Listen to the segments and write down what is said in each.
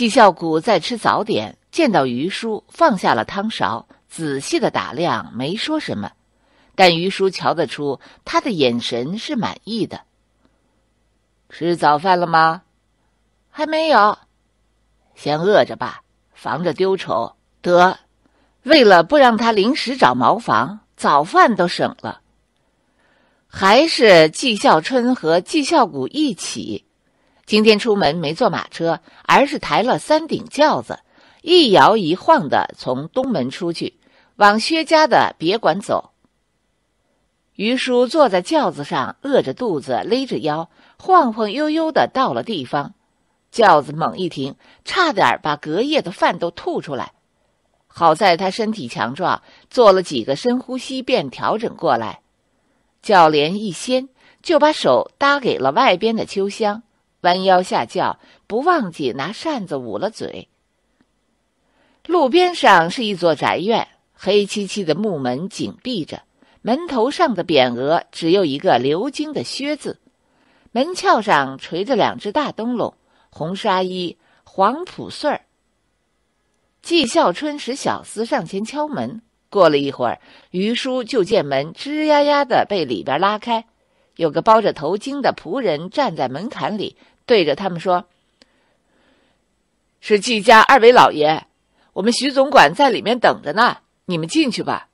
纪孝谷在吃早点，见到于叔，放下了汤勺，仔细的打量，没说什么。但于叔瞧得出他的眼神是满意的。吃早饭了吗？还没有，先饿着吧，防着丢丑。得，为了不让他临时找茅房，早饭都省了。还是纪孝春和纪孝谷一起。今天出门没坐马车，而是抬了三顶轿子，一摇一晃的从东门出去，往薛家的别馆走。于叔坐在轿子上，饿着肚子，勒着腰，晃晃悠悠的到了地方。轿子猛一停，差点把隔夜的饭都吐出来。好在他身体强壮，做了几个深呼吸便调整过来。轿帘一掀，就把手搭给了外边的秋香。弯腰下轿，不忘记拿扇子捂了嘴。路边上是一座宅院，黑漆漆的木门紧闭着，门头上的匾额只有一个鎏金的“靴”字，门翘上垂着两只大灯笼，红纱衣，黄朴穗儿。季孝春使小厮上前敲门，过了一会儿，于叔就见门吱呀呀的被里边拉开，有个包着头巾的仆人站在门槛里。对着他们说：“是季家二位老爷，我们徐总管在里面等着呢，你们进去吧。”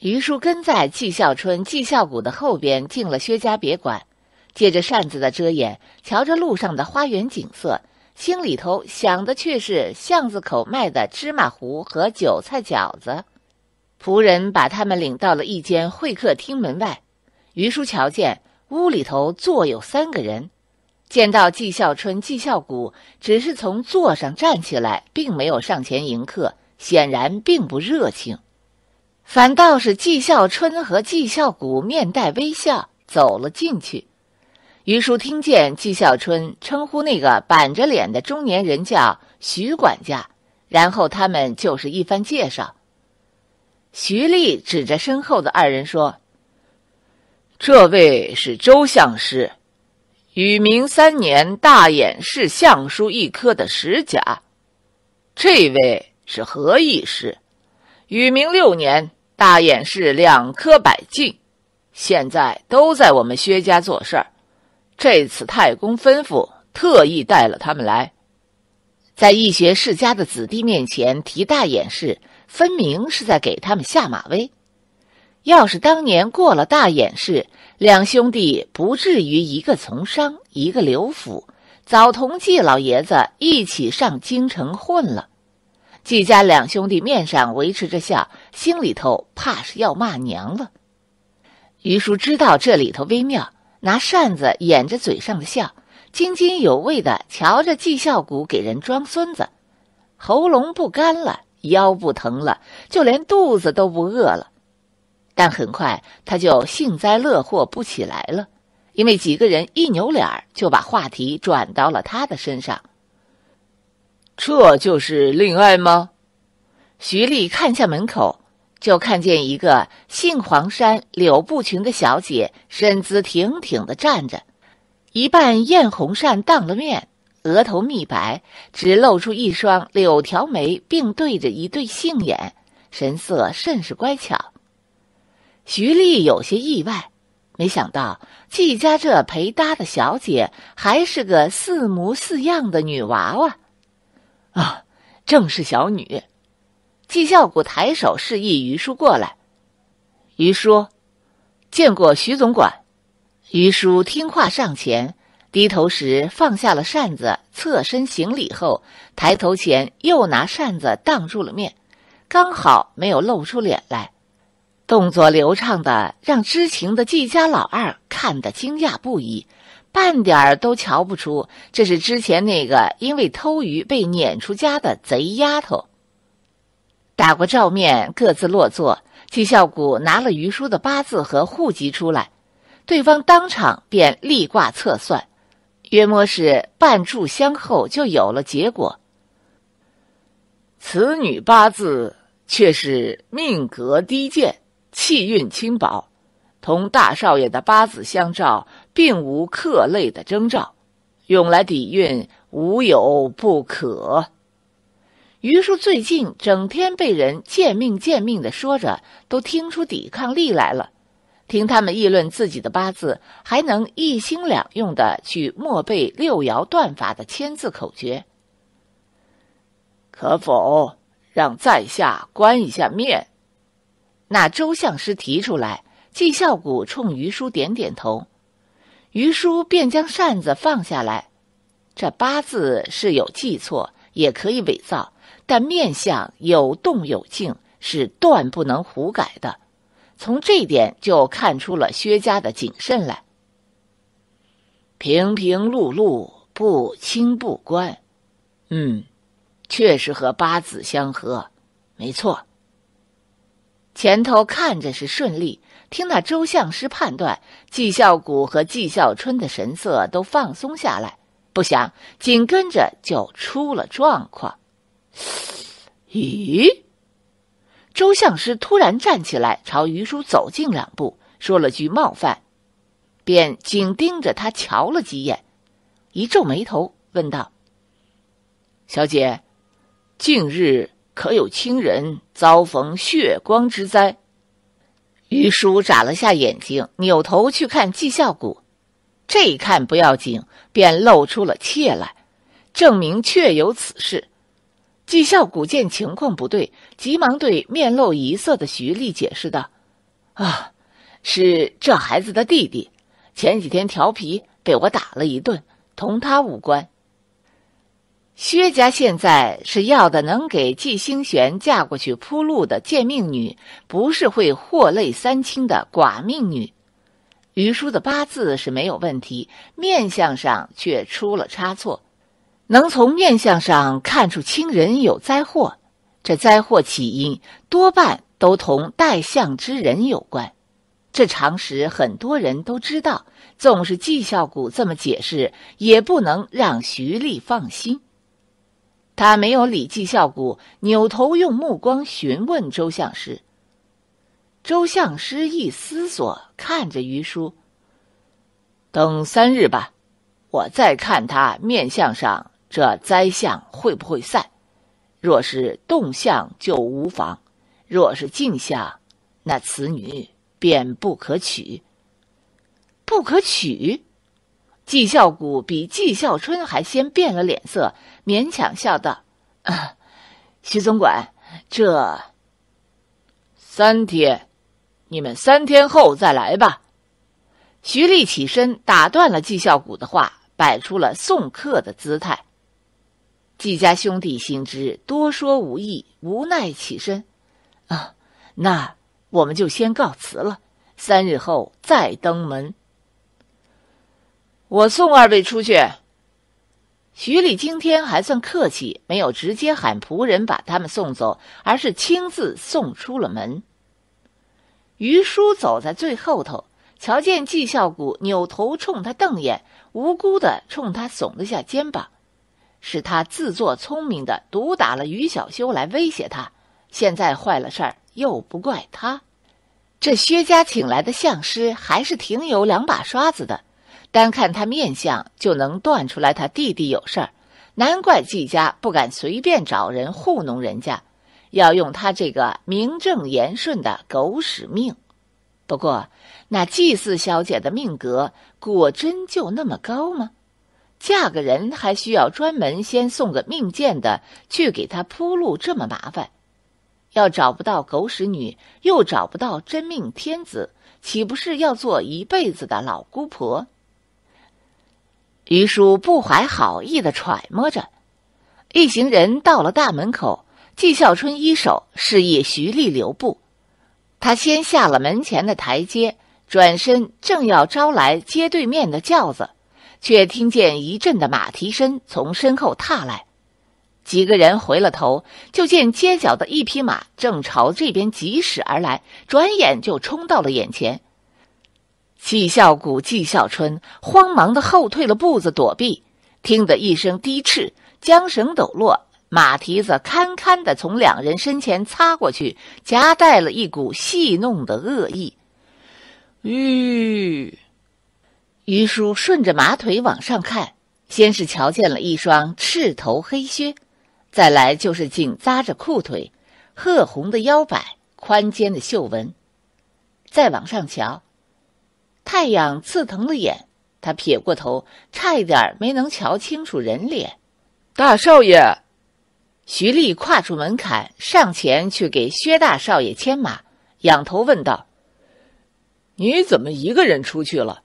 于叔跟在季孝春、季孝谷的后边进了薛家别馆，借着扇子的遮掩，瞧着路上的花园景色，心里头想的却是巷子口卖的芝麻糊和韭菜饺子。仆人把他们领到了一间会客厅门外，于叔瞧见屋里头坐有三个人。见到季孝春、季孝谷，只是从座上站起来，并没有上前迎客，显然并不热情。反倒是季孝春和季孝谷面带微笑走了进去。于叔听见季孝春称呼那个板着脸的中年人叫徐管家，然后他们就是一番介绍。徐丽指着身后的二人说：“这位是周相师。”宇明三年，大衍市相书一科的石甲，这位是何意师。宇明六年，大衍市两科百进，现在都在我们薛家做事儿。这次太公吩咐，特意带了他们来，在易学世家的子弟面前提大衍市，分明是在给他们下马威。要是当年过了大衍市。两兄弟不至于一个从商，一个留府，早同季老爷子一起上京城混了。季家两兄弟面上维持着笑，心里头怕是要骂娘了。于叔知道这里头微妙，拿扇子掩着嘴上的笑，津津有味的瞧着季孝谷给人装孙子，喉咙不干了，腰不疼了，就连肚子都不饿了。但很快他就幸灾乐祸不起来了，因为几个人一扭脸儿就把话题转到了他的身上。这就是恋爱吗？徐丽看向门口，就看见一个杏黄衫、柳布裙的小姐，身姿挺挺的站着，一半艳红扇当了面，额头蜜白，只露出一双柳条眉，并对着一对杏眼，神色甚是乖巧。徐丽有些意外，没想到季家这陪搭的小姐还是个似模似样的女娃娃，啊，正是小女。季孝谷抬手示意于叔过来，于叔，见过徐总管。于叔听话上前，低头时放下了扇子，侧身行礼后，抬头前又拿扇子挡住了面，刚好没有露出脸来。动作流畅的，让知情的季家老二看得惊讶不已，半点儿都瞧不出这是之前那个因为偷鱼被撵出家的贼丫头。打过照面，各自落座。季孝谷拿了于叔的八字和户籍出来，对方当场便立卦测算，约莫是半炷香后就有了结果。此女八字却是命格低贱。气运清薄，同大少爷的八字相照，并无克累的征兆，用来底蕴无有不可。于是最近整天被人贱命贱命的说着，都听出抵抗力来了。听他们议论自己的八字，还能一心两用的去默背六爻断法的千字口诀。可否让在下观一下面？那周相师提出来，纪孝谷冲于叔点点头，于叔便将扇子放下来。这八字是有记错，也可以伪造，但面相有动有静，是断不能胡改的。从这点就看出了薛家的谨慎来。平平碌碌，不清不官，嗯，确实和八字相合，没错。前头看着是顺利，听那周相师判断，纪孝谷和纪孝春的神色都放松下来，不想紧跟着就出了状况。咦？周相师突然站起来，朝于叔走近两步，说了句冒犯，便紧盯着他瞧了几眼，一皱眉头，问道：“小姐，近日？”可有亲人遭逢血光之灾？于叔眨了下眼睛，扭头去看纪孝谷，这一看不要紧，便露出了怯来，证明确有此事。纪孝谷见情况不对，急忙对面露疑色的徐丽解释道：“啊，是这孩子的弟弟，前几天调皮被我打了一顿，同他无关。”薛家现在是要的能给纪星璇嫁过去铺路的贱命女，不是会祸累三亲的寡命女。于叔的八字是没有问题，面相上却出了差错，能从面相上看出亲人有灾祸。这灾祸起因多半都同带相之人有关，这常识很多人都知道。纵是纪孝谷这么解释，也不能让徐丽放心。他没有礼记效果，扭头用目光询问周相师。周相师一思索，看着于叔。等三日吧，我再看他面相上这灾相会不会散。若是动相就无妨，若是静相，那此女便不可取。不可取。季孝谷比季孝春还先变了脸色，勉强笑道：“啊，徐总管，这三天，你们三天后再来吧。”徐立起身打断了季孝谷的话，摆出了送客的姿态。季家兄弟心知多说无益，无奈起身：“啊，那我们就先告辞了，三日后再登门。”我送二位出去。徐礼今天还算客气，没有直接喊仆人把他们送走，而是亲自送出了门。于叔走在最后头，瞧见纪孝谷扭头冲他瞪眼，无辜的冲他耸了下肩膀，是他自作聪明的毒打了于小修来威胁他，现在坏了事儿又不怪他。这薛家请来的相师还是挺有两把刷子的。单看他面相，就能断出来他弟弟有事儿，难怪季家不敢随便找人糊弄人家，要用他这个名正言顺的狗屎命。不过，那季四小姐的命格果真就那么高吗？嫁个人还需要专门先送个命贱的去给她铺路，这么麻烦？要找不到狗屎女，又找不到真命天子，岂不是要做一辈子的老姑婆？于叔不怀好意的揣摩着，一行人到了大门口，纪孝春一手示意徐丽留步，他先下了门前的台阶，转身正要招来街对面的轿子，却听见一阵的马蹄声从身后踏来，几个人回了头，就见街角的一匹马正朝这边疾驶而来，转眼就冲到了眼前。季孝谷纪孝春慌忙的后退了步子躲避，听得一声低叱，缰绳抖落，马蹄子堪堪的从两人身前擦过去，夹带了一股戏弄的恶意。吁！于叔顺着马腿往上看，先是瞧见了一双赤头黑靴，再来就是紧扎着裤腿、褐红的腰摆、宽肩的袖纹，再往上瞧。太阳刺疼了眼，他撇过头，差一点没能瞧清楚人脸。大少爷，徐丽跨出门槛，上前去给薛大少爷牵马，仰头问道：“你怎么一个人出去了？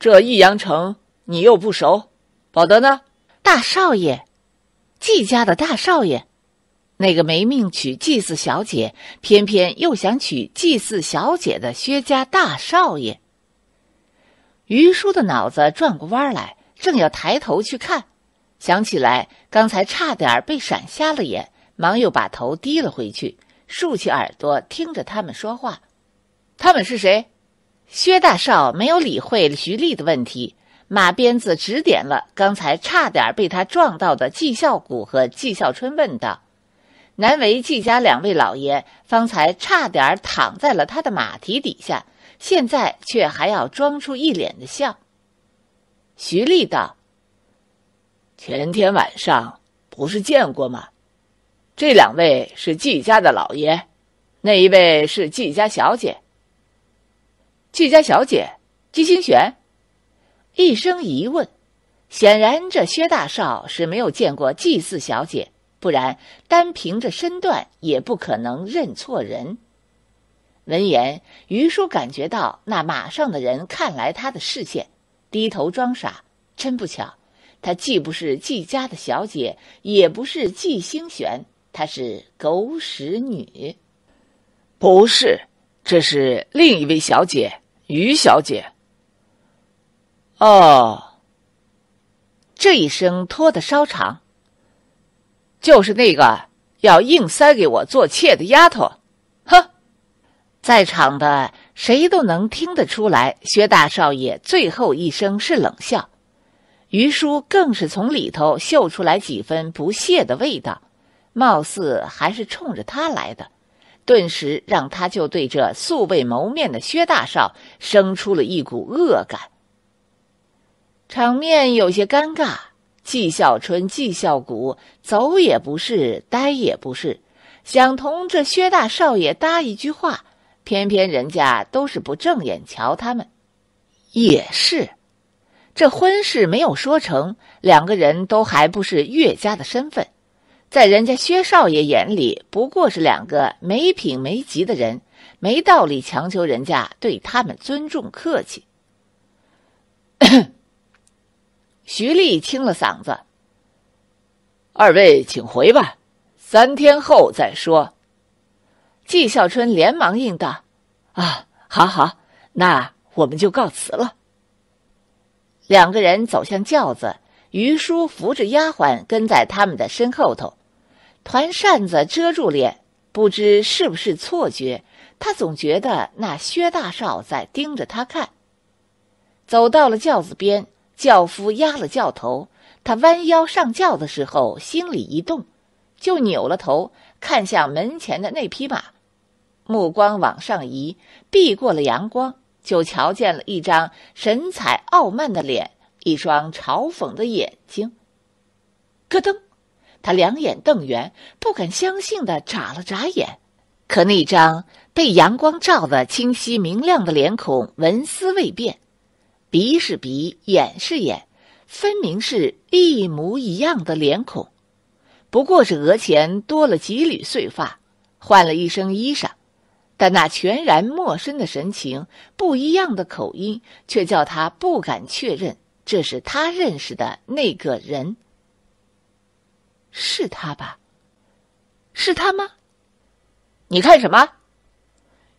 这益阳城你又不熟，宝德呢？”大少爷，季家的大少爷，那个没命娶季四小姐，偏偏又想娶季四小姐的薛家大少爷。于叔的脑子转过弯来，正要抬头去看，想起来刚才差点被闪瞎了眼，忙又把头低了回去，竖起耳朵听着他们说话。他们是谁？薛大少没有理会徐丽的问题，马鞭子指点了刚才差点被他撞到的纪孝谷和纪孝春，问道：“难为纪家两位老爷，方才差点躺在了他的马蹄底下。”现在却还要装出一脸的笑。徐丽道：“前天晚上不是见过吗？这两位是季家的老爷，那一位是季家小姐。”季家小姐，季星璇，一声疑问，显然这薛大少是没有见过季四小姐，不然单凭着身段也不可能认错人。闻言，于叔感觉到那马上的人看来他的视线，低头装傻。真不巧，他既不是季家的小姐，也不是季星璇，她是狗屎女。不是，这是另一位小姐，于小姐。哦，这一生拖得稍长，就是那个要硬塞给我做妾的丫头。在场的谁都能听得出来，薛大少爷最后一声是冷笑，于叔更是从里头嗅出来几分不屑的味道，貌似还是冲着他来的，顿时让他就对这素未谋面的薛大少生出了一股恶感。场面有些尴尬，季孝春、季孝谷走也不是，呆也不是，想同这薛大少爷搭一句话。偏偏人家都是不正眼瞧他们，也是，这婚事没有说成，两个人都还不是岳家的身份，在人家薛少爷眼里不过是两个没品没级的人，没道理强求人家对他们尊重客气。徐丽清了嗓子：“二位请回吧，三天后再说。”纪孝春连忙应道：“啊，好好，那我们就告辞了。”两个人走向轿子，于叔扶着丫鬟跟在他们的身后头，团扇子遮住脸。不知是不是错觉，他总觉得那薛大少在盯着他看。走到了轿子边，轿夫压了轿头。他弯腰上轿的时候，心里一动，就扭了头看向门前的那匹马。目光往上移，避过了阳光，就瞧见了一张神采傲慢的脸，一双嘲讽的眼睛。咯噔，他两眼瞪圆，不敢相信的眨了眨眼。可那张被阳光照得清晰明亮的脸孔纹丝未变，鼻是鼻，眼是眼，分明是一模一样的脸孔，不过是额前多了几缕碎发，换了一身衣裳。但那全然陌生的神情，不一样的口音，却叫他不敢确认这是他认识的那个人。是他吧？是他吗？你看什么？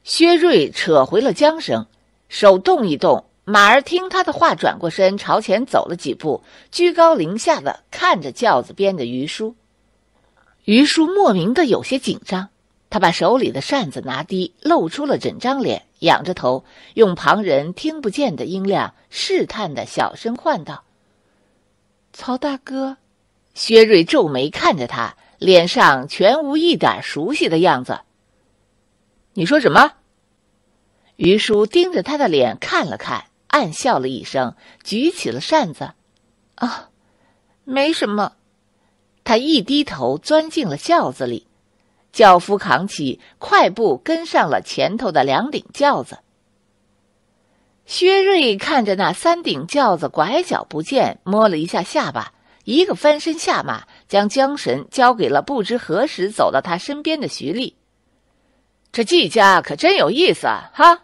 薛瑞扯回了缰绳，手动一动，马儿听他的话，转过身，朝前走了几步，居高临下的看着轿子边的于叔。于叔莫名的有些紧张。他把手里的扇子拿低，露出了整张脸，仰着头，用旁人听不见的音量试探的小声唤道：“曹大哥。”薛瑞皱眉看着他，脸上全无一点熟悉的样子。“你说什么？”于叔盯着他的脸看了看，暗笑了一声，举起了扇子。“啊，没什么。”他一低头，钻进了轿子里。轿夫扛起，快步跟上了前头的两顶轿子。薛瑞看着那三顶轿子拐角不见，摸了一下下巴，一个翻身下马，将缰绳交给了不知何时走到他身边的徐丽。这季家可真有意思，啊！哈。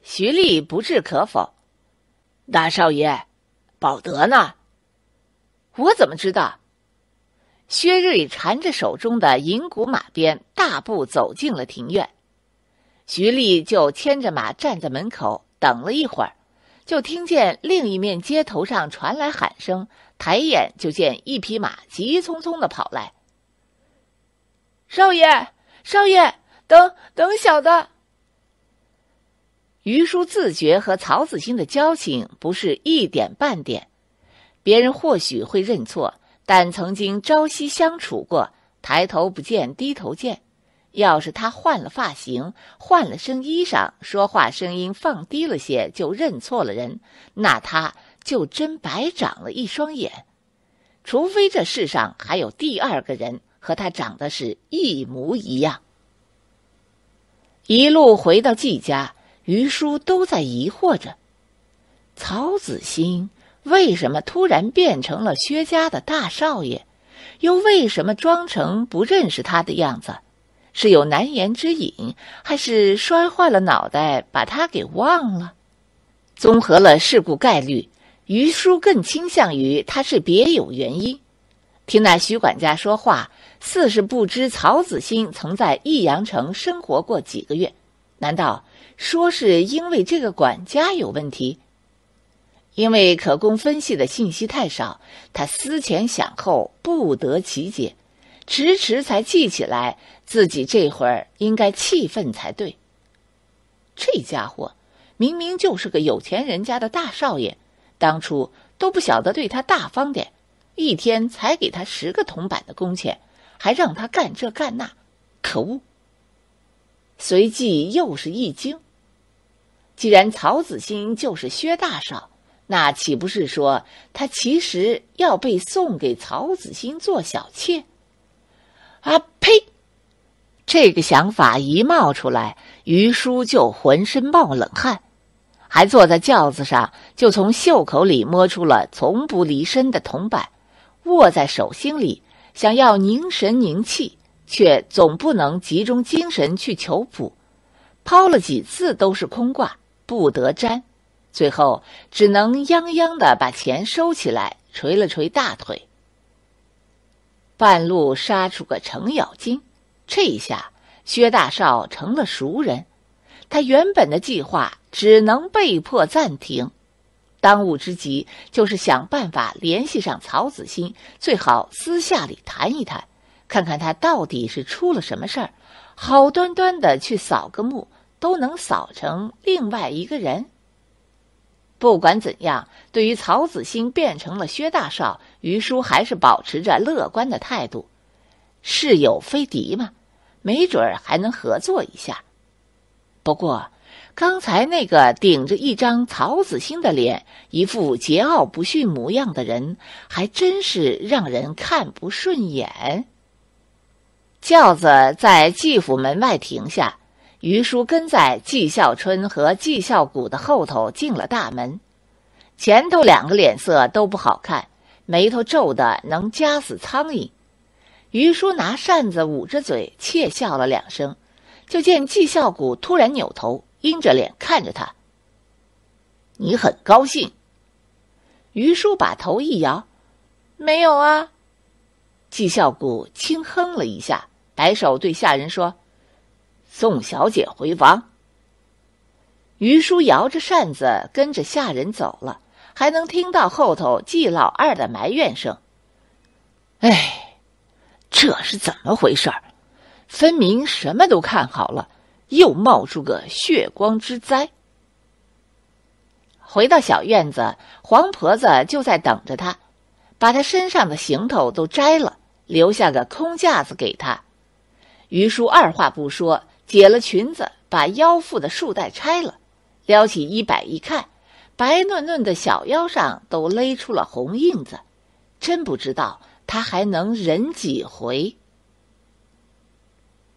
徐丽不置可否。大少爷，保德呢？我怎么知道？薛瑞缠着手中的银骨马鞭，大步走进了庭院。徐丽就牵着马站在门口等了一会儿，就听见另一面街头上传来喊声，抬眼就见一匹马急匆匆的跑来。少爷，少爷，等等，小的。于叔自觉和曹子兴的交情不是一点半点，别人或许会认错。但曾经朝夕相处过，抬头不见低头见。要是他换了发型，换了身衣裳，说话声音放低了些，就认错了人，那他就真白长了一双眼。除非这世上还有第二个人和他长得是一模一样。一路回到季家，于叔都在疑惑着：曹子兴。为什么突然变成了薛家的大少爷？又为什么装成不认识他的样子？是有难言之隐，还是摔坏了脑袋把他给忘了？综合了事故概率，于叔更倾向于他是别有原因。听那徐管家说话，似是不知曹子欣曾在益阳城生活过几个月。难道说是因为这个管家有问题？因为可供分析的信息太少，他思前想后不得其解，迟迟才记起来自己这会儿应该气愤才对。这家伙明明就是个有钱人家的大少爷，当初都不晓得对他大方点，一天才给他十个铜板的工钱，还让他干这干那，可恶！随即又是一惊，既然曹子兴就是薛大少。那岂不是说，他其实要被送给曹子兴做小妾？啊呸！这个想法一冒出来，于叔就浑身冒冷汗，还坐在轿子上，就从袖口里摸出了从不离身的铜板，握在手心里，想要凝神凝气，却总不能集中精神去求卜，抛了几次都是空挂，不得沾。最后只能泱泱的把钱收起来，捶了捶大腿。半路杀出个程咬金，这一下薛大少成了熟人，他原本的计划只能被迫暂停。当务之急就是想办法联系上曹子欣，最好私下里谈一谈，看看他到底是出了什么事儿。好端端的去扫个墓，都能扫成另外一个人。不管怎样，对于曹子兴变成了薛大少，于叔还是保持着乐观的态度。是友非敌嘛，没准儿还能合作一下。不过，刚才那个顶着一张曹子兴的脸，一副桀骜不驯模样的人，还真是让人看不顺眼。轿子在季府门外停下。于叔跟在季孝春和季孝谷的后头进了大门，前头两个脸色都不好看，眉头皱的能夹死苍蝇。于叔拿扇子捂着嘴窃笑了两声，就见季孝谷突然扭头，阴着脸看着他：“你很高兴？”于叔把头一摇：“没有啊。”季孝谷轻哼了一下，摆手对下人说。送小姐回房。于叔摇着扇子，跟着下人走了，还能听到后头季老二的埋怨声。哎，这是怎么回事儿？分明什么都看好了，又冒出个血光之灾。回到小院子，黄婆子就在等着他，把他身上的行头都摘了，留下个空架子给他。于叔二话不说。解了裙子，把腰腹的束带拆了，撩起衣摆一看，白嫩嫩的小腰上都勒出了红印子，真不知道他还能忍几回。